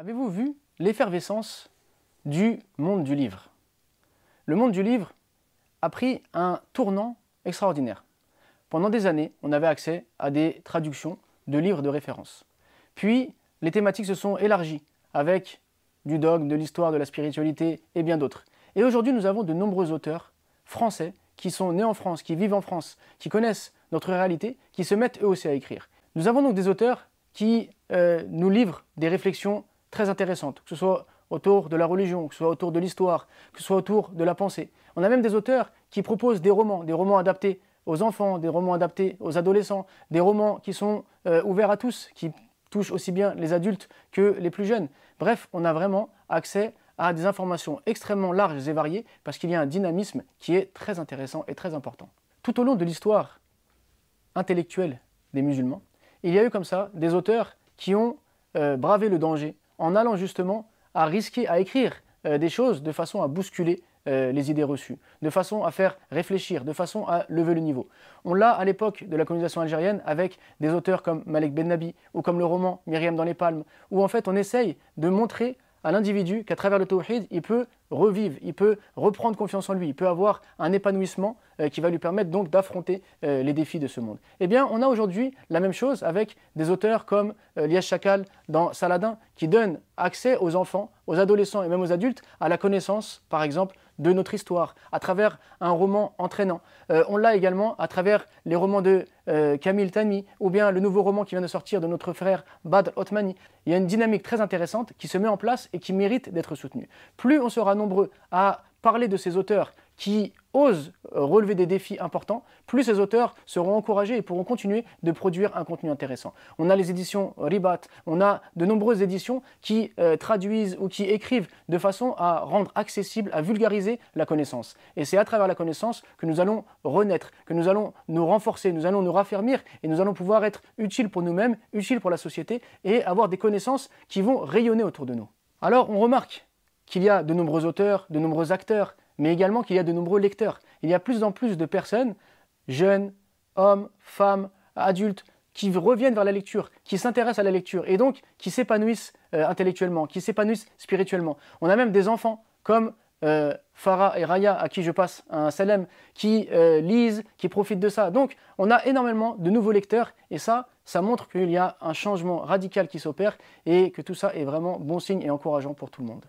Avez-vous vu l'effervescence du monde du livre Le monde du livre a pris un tournant extraordinaire. Pendant des années, on avait accès à des traductions de livres de référence. Puis, les thématiques se sont élargies avec du dogme, de l'histoire, de la spiritualité et bien d'autres. Et aujourd'hui, nous avons de nombreux auteurs français qui sont nés en France, qui vivent en France, qui connaissent notre réalité, qui se mettent eux aussi à écrire. Nous avons donc des auteurs qui euh, nous livrent des réflexions très intéressantes, que ce soit autour de la religion, que ce soit autour de l'histoire, que ce soit autour de la pensée. On a même des auteurs qui proposent des romans, des romans adaptés aux enfants, des romans adaptés aux adolescents, des romans qui sont euh, ouverts à tous, qui touchent aussi bien les adultes que les plus jeunes. Bref, on a vraiment accès à des informations extrêmement larges et variées parce qu'il y a un dynamisme qui est très intéressant et très important. Tout au long de l'histoire intellectuelle des musulmans, il y a eu comme ça des auteurs qui ont euh, bravé le danger, en allant justement à risquer, à écrire euh, des choses de façon à bousculer euh, les idées reçues, de façon à faire réfléchir, de façon à lever le niveau. On l'a à l'époque de la colonisation algérienne avec des auteurs comme Malek Nabi ou comme le roman Myriam dans les palmes, où en fait on essaye de montrer à l'individu qu'à travers le tawhid, il peut revivre, il peut reprendre confiance en lui, il peut avoir un épanouissement euh, qui va lui permettre donc d'affronter euh, les défis de ce monde. Eh bien, on a aujourd'hui la même chose avec des auteurs comme euh, Chakal dans Saladin, qui donnent accès aux enfants, aux adolescents et même aux adultes à la connaissance, par exemple, de notre histoire, à travers un roman entraînant. Euh, on l'a également à travers les romans de euh, Camille Tanmi, ou bien le nouveau roman qui vient de sortir de notre frère Bad Otmani. Il y a une dynamique très intéressante qui se met en place et qui mérite d'être soutenue. Plus on sera nombreux à parler de ces auteurs qui osent relever des défis importants, plus ces auteurs seront encouragés et pourront continuer de produire un contenu intéressant. On a les éditions Ribat, on a de nombreuses éditions qui euh, traduisent ou qui écrivent de façon à rendre accessible, à vulgariser la connaissance. Et c'est à travers la connaissance que nous allons renaître, que nous allons nous renforcer, nous allons nous raffermir et nous allons pouvoir être utiles pour nous-mêmes, utiles pour la société et avoir des connaissances qui vont rayonner autour de nous. Alors on remarque qu'il y a de nombreux auteurs, de nombreux acteurs, mais également qu'il y a de nombreux lecteurs. Il y a plus en plus de personnes, jeunes, hommes, femmes, adultes, qui reviennent vers la lecture, qui s'intéressent à la lecture, et donc qui s'épanouissent euh, intellectuellement, qui s'épanouissent spirituellement. On a même des enfants comme euh, Farah et Raya, à qui je passe un salem, qui euh, lisent, qui profitent de ça. Donc, on a énormément de nouveaux lecteurs, et ça, ça montre qu'il y a un changement radical qui s'opère, et que tout ça est vraiment bon signe et encourageant pour tout le monde.